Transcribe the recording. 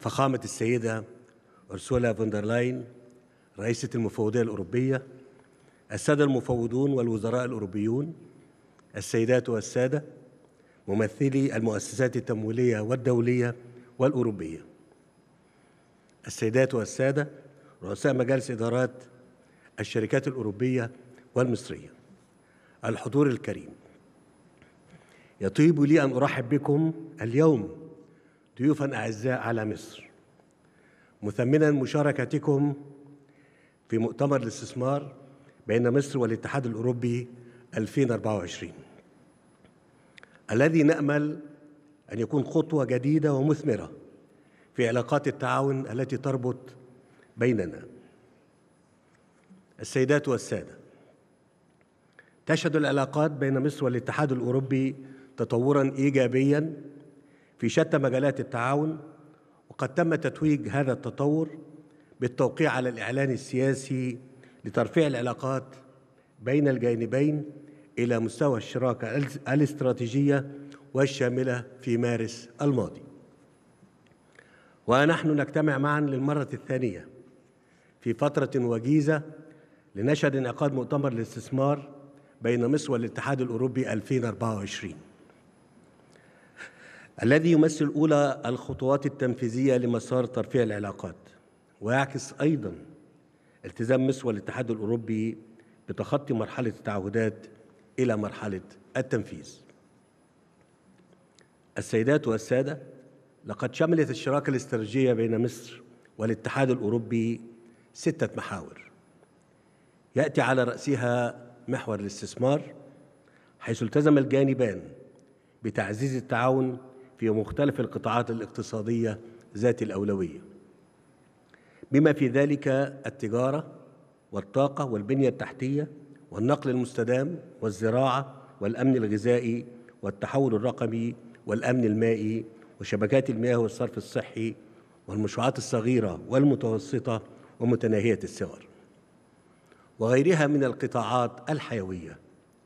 فخامة السيدة أرسولا فوندرلاين رئيسة المفوضية الأوروبية السادة المفوضون والوزراء الأوروبيون السيدات والسادة ممثلي المؤسسات التمويلية والدولية والأوروبية السيدات والسادة رؤساء مجالس إدارات الشركات الأوروبية والمصرية الحضور الكريم يطيب لي أن أرحب بكم اليوم ضيوفا أعزاء على مصر مثمنا مشاركتكم في مؤتمر الاستثمار بين مصر والاتحاد الأوروبي 2024 الذي نأمل أن يكون خطوة جديدة ومثمرة في علاقات التعاون التي تربط بيننا السيدات والسادة تشهد العلاقات بين مصر والاتحاد الأوروبي تطورا إيجابيا في شتى مجالات التعاون وقد تم تتويج هذا التطور بالتوقيع على الإعلان السياسي لترفيع العلاقات بين الجانبين إلى مستوى الشراكة الاستراتيجية والشاملة في مارس الماضي ونحن نجتمع معا للمرة الثانية في فترة وجيزة لنشهد انعقاد مؤتمر الاستثمار بين مصر والاتحاد الأوروبي 2024 الذي يمثل أولى الخطوات التنفيذية لمسار ترفيع العلاقات ويعكس أيضا التزام مصر والاتحاد الأوروبي بتخطي مرحلة التعهدات إلى مرحلة التنفيذ السيدات والسادة لقد شملت الشراكة الاستراتيجية بين مصر والاتحاد الأوروبي ستة محاور يأتي على رأسها محور الاستثمار حيث التزم الجانبان بتعزيز التعاون في مختلف القطاعات الاقتصادية ذات الأولوية بما في ذلك التجارة والطاقة والبنية التحتية والنقل المستدام والزراعة والأمن الغذائي والتحول الرقمي والأمن المائي وشبكات المياه والصرف الصحي والمشروعات الصغيرة والمتوسطة ومتناهية الصغر وغيرها من القطاعات الحيوية